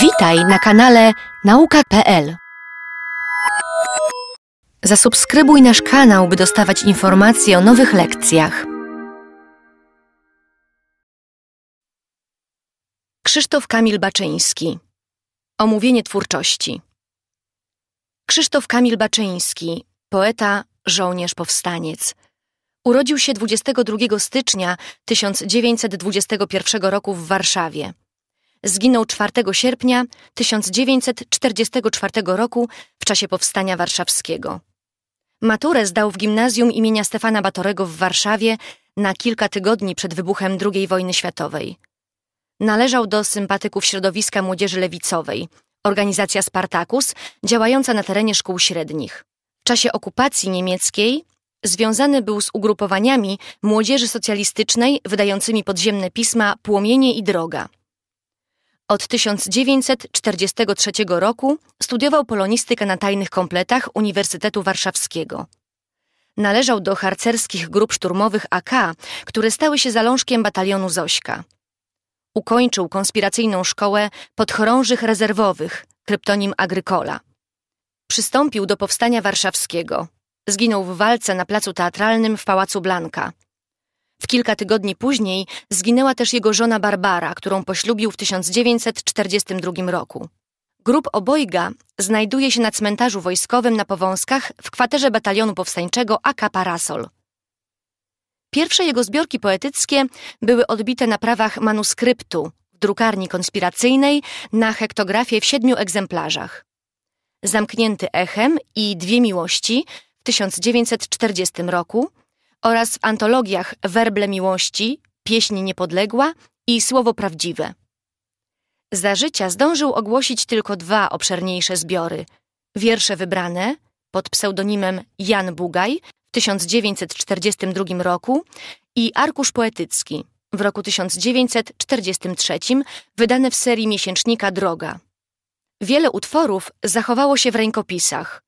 Witaj na kanale nauka.pl. Zasubskrybuj nasz kanał, by dostawać informacje o nowych lekcjach. Krzysztof Kamil Baczyński Omówienie twórczości Krzysztof Kamil Baczyński, poeta, żołnierz, powstaniec. Urodził się 22 stycznia 1921 roku w Warszawie zginął 4 sierpnia 1944 roku w czasie powstania warszawskiego. Maturę zdał w gimnazjum imienia Stefana Batorego w Warszawie na kilka tygodni przed wybuchem II wojny światowej. Należał do sympatyków środowiska młodzieży lewicowej, organizacja Spartacus, działająca na terenie szkół średnich. W czasie okupacji niemieckiej związany był z ugrupowaniami młodzieży socjalistycznej wydającymi podziemne pisma Płomienie i Droga. Od 1943 roku studiował polonistykę na tajnych kompletach Uniwersytetu Warszawskiego. Należał do harcerskich grup szturmowych AK, które stały się zalążkiem batalionu Zośka. Ukończył konspiracyjną szkołę podchorążych rezerwowych, kryptonim Agrykola. Przystąpił do powstania warszawskiego. Zginął w walce na placu teatralnym w Pałacu Blanka. W kilka tygodni później zginęła też jego żona Barbara, którą poślubił w 1942 roku. Grób obojga znajduje się na cmentarzu wojskowym na Powązkach w kwaterze batalionu powstańczego AK Parasol. Pierwsze jego zbiorki poetyckie były odbite na prawach manuskryptu w drukarni konspiracyjnej na hektografie w siedmiu egzemplarzach. Zamknięty echem i dwie miłości w 1940 roku – oraz w antologiach Werble Miłości, Pieśń Niepodległa i Słowo Prawdziwe. Za życia zdążył ogłosić tylko dwa obszerniejsze zbiory. Wiersze wybrane pod pseudonimem Jan Bugaj w 1942 roku i Arkusz Poetycki w roku 1943 wydane w serii miesięcznika Droga. Wiele utworów zachowało się w rękopisach.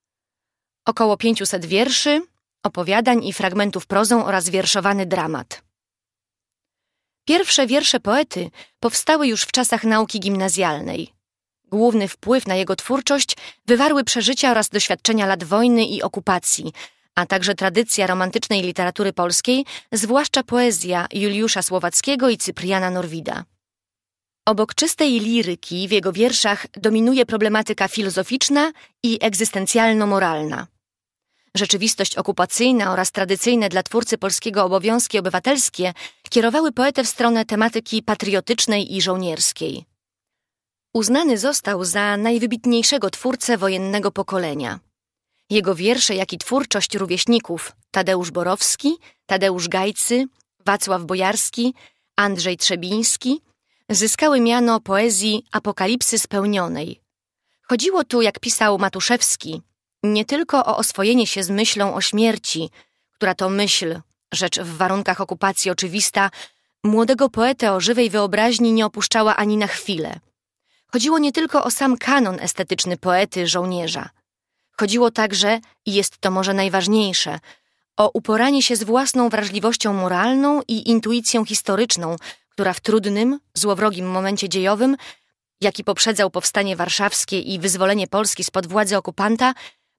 Około 500 wierszy, opowiadań i fragmentów prozą oraz wierszowany dramat. Pierwsze wiersze poety powstały już w czasach nauki gimnazjalnej. Główny wpływ na jego twórczość wywarły przeżycia oraz doświadczenia lat wojny i okupacji, a także tradycja romantycznej literatury polskiej, zwłaszcza poezja Juliusza Słowackiego i Cypriana Norwida. Obok czystej liryki w jego wierszach dominuje problematyka filozoficzna i egzystencjalno-moralna. Rzeczywistość okupacyjna oraz tradycyjne dla twórcy polskiego obowiązki obywatelskie kierowały poetę w stronę tematyki patriotycznej i żołnierskiej. Uznany został za najwybitniejszego twórcę wojennego pokolenia. Jego wiersze, jak i twórczość rówieśników Tadeusz Borowski, Tadeusz Gajcy, Wacław Bojarski, Andrzej Trzebiński zyskały miano poezji apokalipsy spełnionej. Chodziło tu, jak pisał Matuszewski, nie tylko o oswojenie się z myślą o śmierci, która to myśl, rzecz w warunkach okupacji oczywista, młodego poetę o żywej wyobraźni nie opuszczała ani na chwilę. Chodziło nie tylko o sam kanon estetyczny poety, żołnierza. Chodziło także, i jest to może najważniejsze, o uporanie się z własną wrażliwością moralną i intuicją historyczną, która w trudnym, złowrogim momencie dziejowym, jaki poprzedzał powstanie warszawskie i wyzwolenie Polski spod władzy okupanta,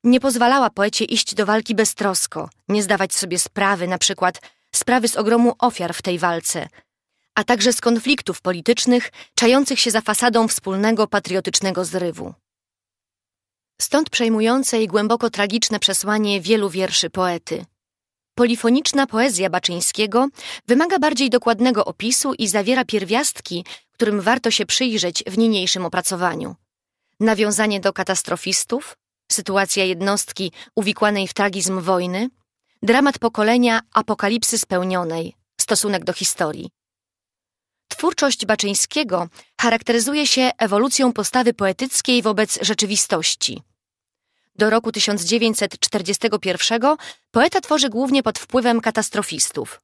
nie pozwalała poecie iść do walki beztrosko, nie zdawać sobie sprawy, na przykład sprawy z ogromu ofiar w tej walce, a także z konfliktów politycznych czających się za fasadą wspólnego patriotycznego zrywu. Stąd przejmujące i głęboko tragiczne przesłanie wielu wierszy poety. Polifoniczna poezja Baczyńskiego wymaga bardziej dokładnego opisu i zawiera pierwiastki, którym warto się przyjrzeć w niniejszym opracowaniu. Nawiązanie do katastrofistów, sytuacja jednostki uwikłanej w tragizm wojny, dramat pokolenia apokalipsy spełnionej, stosunek do historii. Twórczość Baczyńskiego charakteryzuje się ewolucją postawy poetyckiej wobec rzeczywistości. Do roku 1941 poeta tworzy głównie pod wpływem katastrofistów.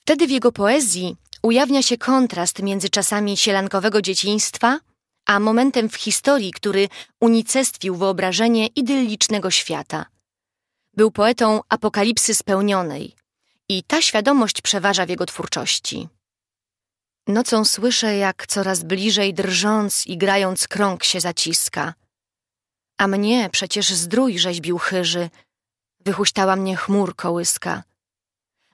Wtedy w jego poezji ujawnia się kontrast między czasami sielankowego dzieciństwa – a momentem w historii, który unicestwił wyobrażenie idyllicznego świata. Był poetą apokalipsy spełnionej i ta świadomość przeważa w jego twórczości. Nocą słyszę, jak coraz bliżej drżąc i grając krąg się zaciska. A mnie przecież zdrój rzeźbił chyży, wychuśtała mnie chmur kołyska.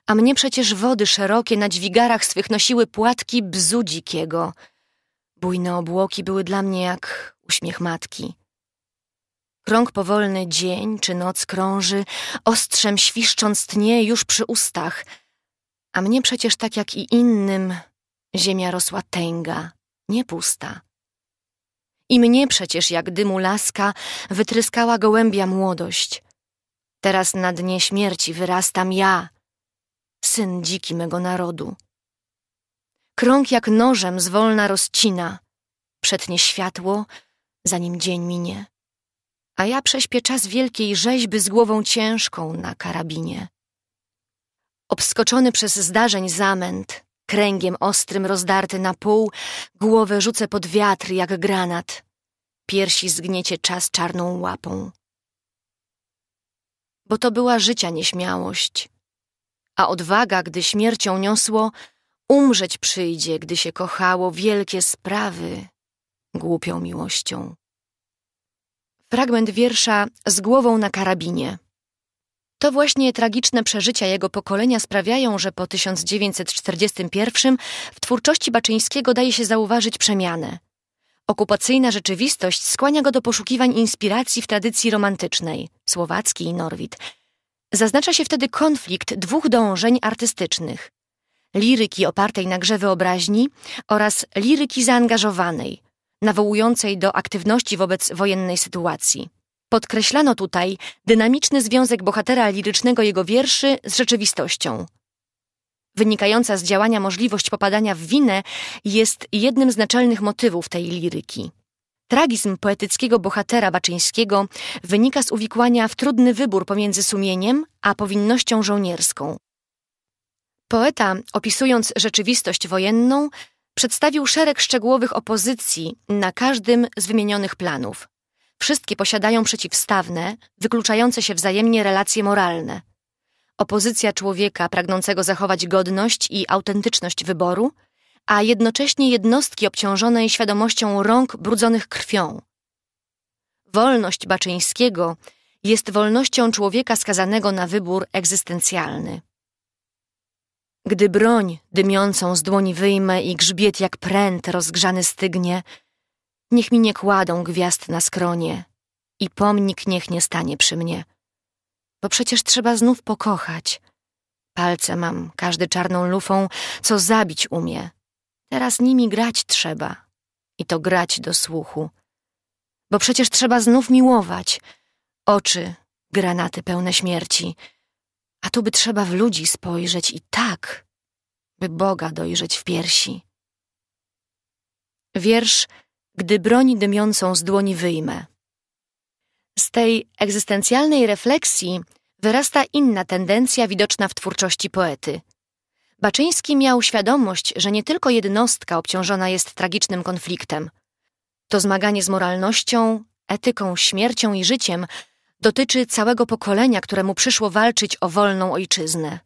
A mnie przecież wody szerokie na dźwigarach swych nosiły płatki bzu dzikiego – Bujne obłoki były dla mnie jak uśmiech matki. Krąg powolny dzień czy noc krąży, ostrzem świszcząc tnie już przy ustach, a mnie przecież tak jak i innym ziemia rosła tęga, nie pusta. I mnie przecież jak dymu laska wytryskała gołębia młodość. Teraz na dnie śmierci wyrastam ja, syn dziki mego narodu. Krąg jak nożem zwolna rozcina. Przetnie światło, zanim dzień minie. A ja prześpię czas wielkiej rzeźby z głową ciężką na karabinie. Obskoczony przez zdarzeń zamęt, kręgiem ostrym rozdarty na pół, głowę rzucę pod wiatr jak granat. Piersi zgniecie czas czarną łapą. Bo to była życia nieśmiałość, a odwaga, gdy śmiercią niosło, Umrzeć przyjdzie, gdy się kochało wielkie sprawy głupią miłością. Fragment wiersza z głową na karabinie. To właśnie tragiczne przeżycia jego pokolenia sprawiają, że po 1941 w twórczości Baczyńskiego daje się zauważyć przemianę. Okupacyjna rzeczywistość skłania go do poszukiwań inspiracji w tradycji romantycznej słowacki i Norwid. Zaznacza się wtedy konflikt dwóch dążeń artystycznych liryki opartej na grze wyobraźni oraz liryki zaangażowanej, nawołującej do aktywności wobec wojennej sytuacji. Podkreślano tutaj dynamiczny związek bohatera lirycznego jego wierszy z rzeczywistością. Wynikająca z działania możliwość popadania w winę jest jednym z naczelnych motywów tej liryki. Tragizm poetyckiego bohatera Baczyńskiego wynika z uwikłania w trudny wybór pomiędzy sumieniem a powinnością żołnierską. Poeta, opisując rzeczywistość wojenną, przedstawił szereg szczegółowych opozycji na każdym z wymienionych planów. Wszystkie posiadają przeciwstawne, wykluczające się wzajemnie relacje moralne. Opozycja człowieka pragnącego zachować godność i autentyczność wyboru, a jednocześnie jednostki obciążonej świadomością rąk brudzonych krwią. Wolność Baczyńskiego jest wolnością człowieka skazanego na wybór egzystencjalny. Gdy broń dymiącą z dłoni wyjmę i grzbiet jak pręt rozgrzany stygnie, niech mi nie kładą gwiazd na skronie i pomnik niech nie stanie przy mnie. Bo przecież trzeba znów pokochać. Palce mam, każdy czarną lufą, co zabić umie. Teraz nimi grać trzeba i to grać do słuchu. Bo przecież trzeba znów miłować. Oczy, granaty pełne śmierci — a tu by trzeba w ludzi spojrzeć i tak, by Boga dojrzeć w piersi. Wiersz, gdy broń dymiącą z dłoni wyjmę. Z tej egzystencjalnej refleksji wyrasta inna tendencja widoczna w twórczości poety. Baczyński miał świadomość, że nie tylko jednostka obciążona jest tragicznym konfliktem. To zmaganie z moralnością, etyką, śmiercią i życiem dotyczy całego pokolenia, któremu przyszło walczyć o wolną ojczyznę.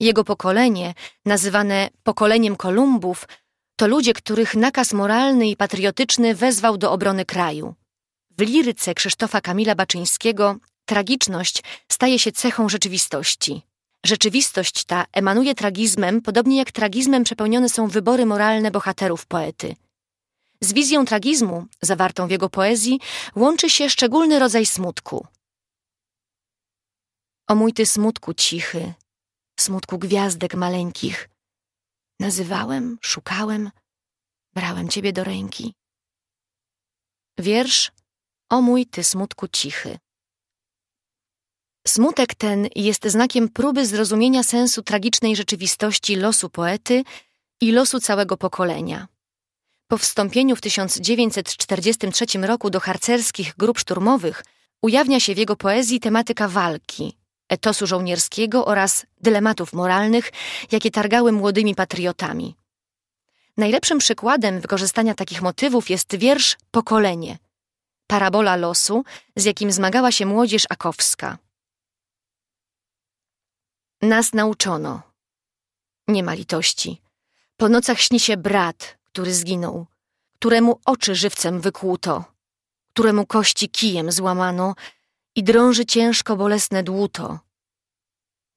Jego pokolenie, nazywane pokoleniem Kolumbów, to ludzie, których nakaz moralny i patriotyczny wezwał do obrony kraju. W liryce Krzysztofa Kamila Baczyńskiego tragiczność staje się cechą rzeczywistości. Rzeczywistość ta emanuje tragizmem, podobnie jak tragizmem przepełnione są wybory moralne bohaterów poety. Z wizją tragizmu, zawartą w jego poezji, łączy się szczególny rodzaj smutku. O mój ty smutku cichy, smutku gwiazdek maleńkich. Nazywałem, szukałem, brałem ciebie do ręki. Wiersz O mój ty smutku cichy. Smutek ten jest znakiem próby zrozumienia sensu tragicznej rzeczywistości losu poety i losu całego pokolenia. Po wstąpieniu w 1943 roku do harcerskich grup szturmowych ujawnia się w jego poezji tematyka walki, etosu żołnierskiego oraz dylematów moralnych, jakie targały młodymi patriotami. Najlepszym przykładem wykorzystania takich motywów jest wiersz Pokolenie, parabola losu, z jakim zmagała się młodzież akowska. Nas nauczono. Nie ma litości. Po nocach śni się brat, który zginął, któremu oczy żywcem wykłuto, któremu kości kijem złamano i drąży ciężko bolesne dłuto.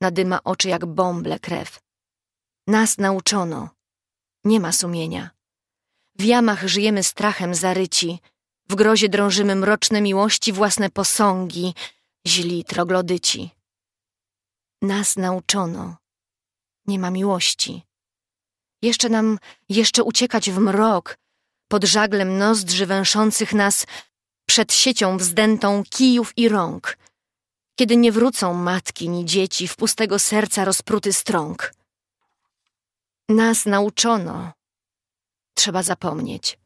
Nadyma oczy jak bąble krew. Nas nauczono. Nie ma sumienia. W jamach żyjemy strachem zaryci, w grozie drążymy mroczne miłości własne posągi, źli troglodyci. Nas nauczono. Nie ma miłości. Jeszcze nam, jeszcze uciekać w mrok, pod żaglem nozdrzy węszących nas, przed siecią wzdętą kijów i rąk, kiedy nie wrócą matki ni dzieci w pustego serca rozpruty strąg. Nas nauczono, trzeba zapomnieć,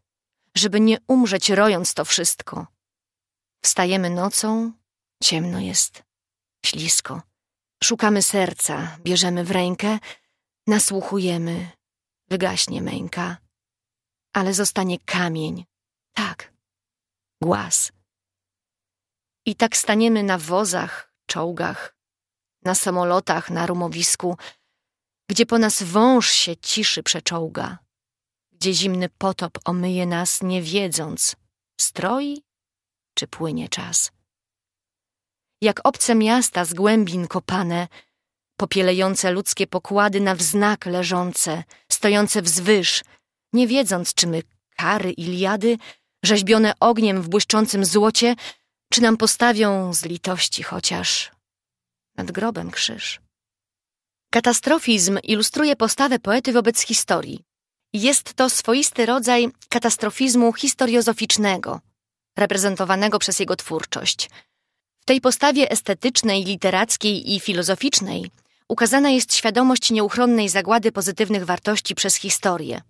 żeby nie umrzeć rojąc to wszystko. Wstajemy nocą, ciemno jest, ślisko. Szukamy serca, bierzemy w rękę, nasłuchujemy, Wygaśnie męka, ale zostanie kamień. Tak, głaz. I tak staniemy na wozach, czołgach, na samolotach, na rumowisku, gdzie po nas wąż się ciszy przeczołga, gdzie zimny potop omyje nas, nie wiedząc, stroi czy płynie czas. Jak obce miasta z głębin kopane, popielejące ludzkie pokłady na wznak leżące – stojące wzwyż, nie wiedząc, czy my kary Iliady, rzeźbione ogniem w błyszczącym złocie, czy nam postawią z litości chociaż nad grobem krzyż. Katastrofizm ilustruje postawę poety wobec historii. Jest to swoisty rodzaj katastrofizmu historiozoficznego, reprezentowanego przez jego twórczość. W tej postawie estetycznej, literackiej i filozoficznej ukazana jest świadomość nieuchronnej zagłady pozytywnych wartości przez historię.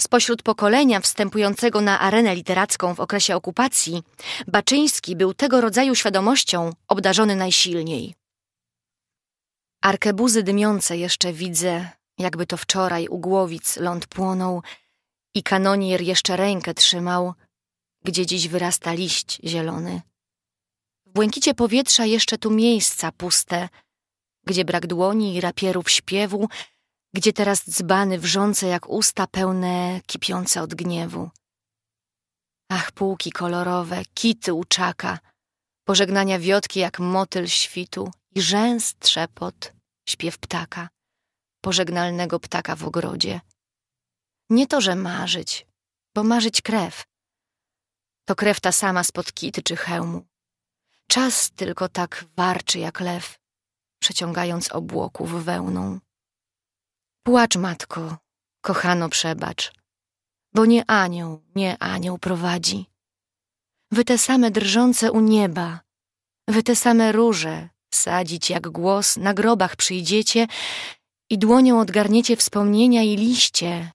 Spośród pokolenia wstępującego na arenę literacką w okresie okupacji, Baczyński był tego rodzaju świadomością obdarzony najsilniej. Arkebuzy dymiące jeszcze widzę, jakby to wczoraj u głowic ląd płonął i kanonier jeszcze rękę trzymał, gdzie dziś wyrasta liść zielony. W błękicie powietrza jeszcze tu miejsca puste – gdzie brak dłoni i rapierów śpiewu, gdzie teraz dzbany wrzące jak usta pełne kipiące od gniewu. Ach, półki kolorowe, kity uczaka, pożegnania wiotki jak motyl świtu i rzęs trzepot, śpiew ptaka, pożegnalnego ptaka w ogrodzie. Nie to, że marzyć, bo marzyć krew. To krew ta sama spod kity czy hełmu. Czas tylko tak warczy jak lew przeciągając obłoków wełną. Płacz, matko, kochano przebacz, bo nie anioł, nie anioł prowadzi. Wy te same drżące u nieba, wy te same róże, sadzić jak głos, na grobach przyjdziecie i dłonią odgarniecie wspomnienia i liście,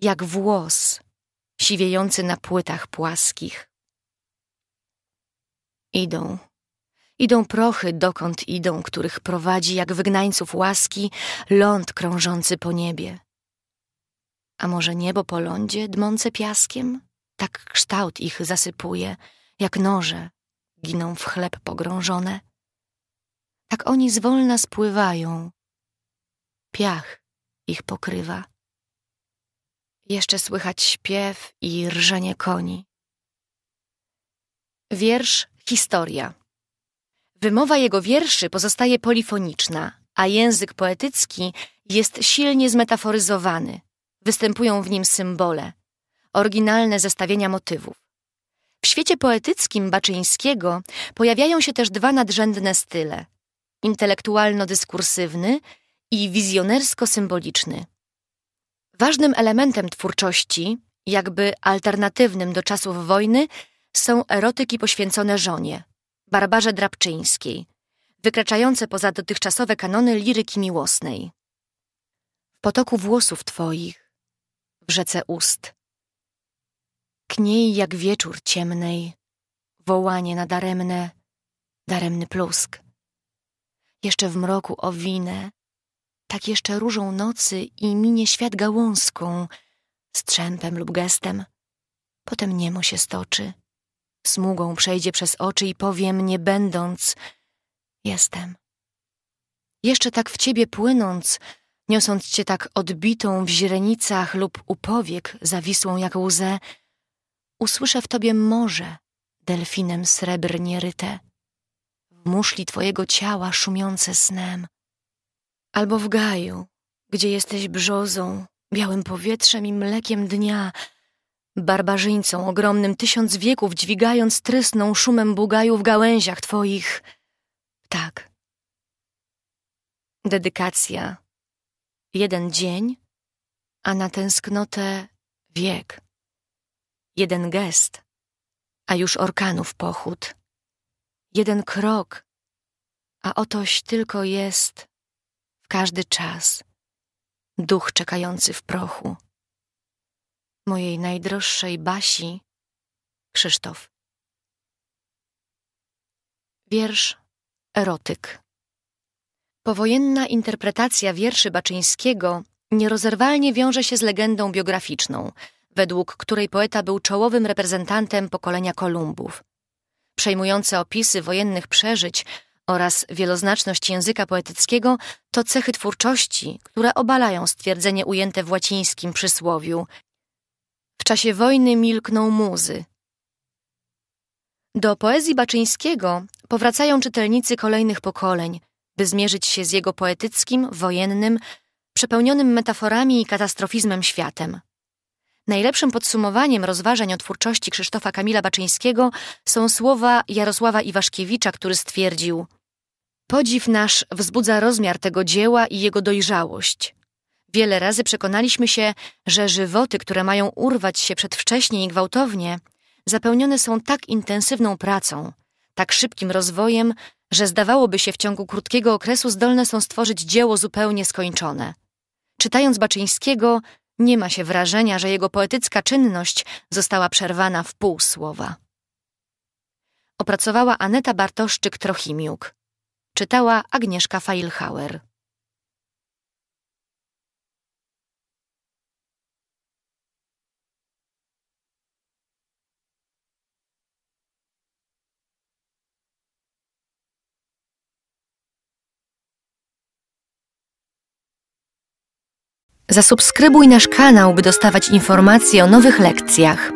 jak włos siwiejący na płytach płaskich. Idą. Idą prochy, dokąd idą, których prowadzi jak wygnańców łaski ląd krążący po niebie. A może niebo po lądzie dmące piaskiem? Tak kształt ich zasypuje, jak noże giną w chleb pogrążone. Tak oni zwolna spływają. Piach ich pokrywa. Jeszcze słychać śpiew i rżenie koni. Wiersz Historia Wymowa jego wierszy pozostaje polifoniczna, a język poetycki jest silnie zmetaforyzowany. Występują w nim symbole, oryginalne zestawienia motywów. W świecie poetyckim Baczyńskiego pojawiają się też dwa nadrzędne style: intelektualno-dyskursywny i wizjonersko-symboliczny. Ważnym elementem twórczości, jakby alternatywnym do czasów wojny, są erotyki poświęcone żonie. Barbarze Drabczyńskiej, wykraczające poza dotychczasowe kanony liryki miłosnej. W potoku włosów twoich, w rzece ust, kniej jak wieczór ciemnej, wołanie na daremne daremny plusk. Jeszcze w mroku owinę, tak jeszcze różą nocy i minie świat gałązką, strzępem lub gestem, potem niemo się stoczy smugą przejdzie przez oczy i powiem, nie będąc, jestem. Jeszcze tak w ciebie płynąc, niosąc cię tak odbitą w źrenicach lub u powiek zawisłą jak łzę, usłyszę w tobie morze, delfinem srebrnie ryte, w muszli twojego ciała szumiące snem. Albo w gaju, gdzie jesteś brzozą, białym powietrzem i mlekiem dnia, Barbarzyńcą ogromnym tysiąc wieków dźwigając trysną szumem bugaju w gałęziach twoich. Tak. Dedykacja. Jeden dzień, a na tęsknotę wiek. Jeden gest, a już orkanów pochód. Jeden krok, a otoś tylko jest w każdy czas duch czekający w prochu mojej najdroższej Basi, Krzysztof. Wiersz Erotyk. Powojenna interpretacja wierszy Baczyńskiego nierozerwalnie wiąże się z legendą biograficzną, według której poeta był czołowym reprezentantem pokolenia Kolumbów. Przejmujące opisy wojennych przeżyć oraz wieloznaczność języka poetyckiego to cechy twórczości, które obalają stwierdzenie ujęte w łacińskim przysłowiu w czasie wojny milkną muzy. Do poezji Baczyńskiego powracają czytelnicy kolejnych pokoleń, by zmierzyć się z jego poetyckim, wojennym, przepełnionym metaforami i katastrofizmem światem. Najlepszym podsumowaniem rozważań o twórczości Krzysztofa Kamila Baczyńskiego są słowa Jarosława Iwaszkiewicza, który stwierdził: Podziw nasz wzbudza rozmiar tego dzieła i jego dojrzałość. Wiele razy przekonaliśmy się, że żywoty, które mają urwać się przedwcześnie i gwałtownie, zapełnione są tak intensywną pracą, tak szybkim rozwojem, że zdawałoby się w ciągu krótkiego okresu zdolne są stworzyć dzieło zupełnie skończone. Czytając Baczyńskiego, nie ma się wrażenia, że jego poetycka czynność została przerwana w pół słowa. Opracowała Aneta Bartoszczyk-Trochimiuk. Czytała Agnieszka Feilhauer. Zasubskrybuj nasz kanał, by dostawać informacje o nowych lekcjach.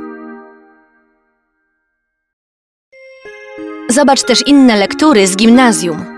Zobacz też inne lektury z gimnazjum.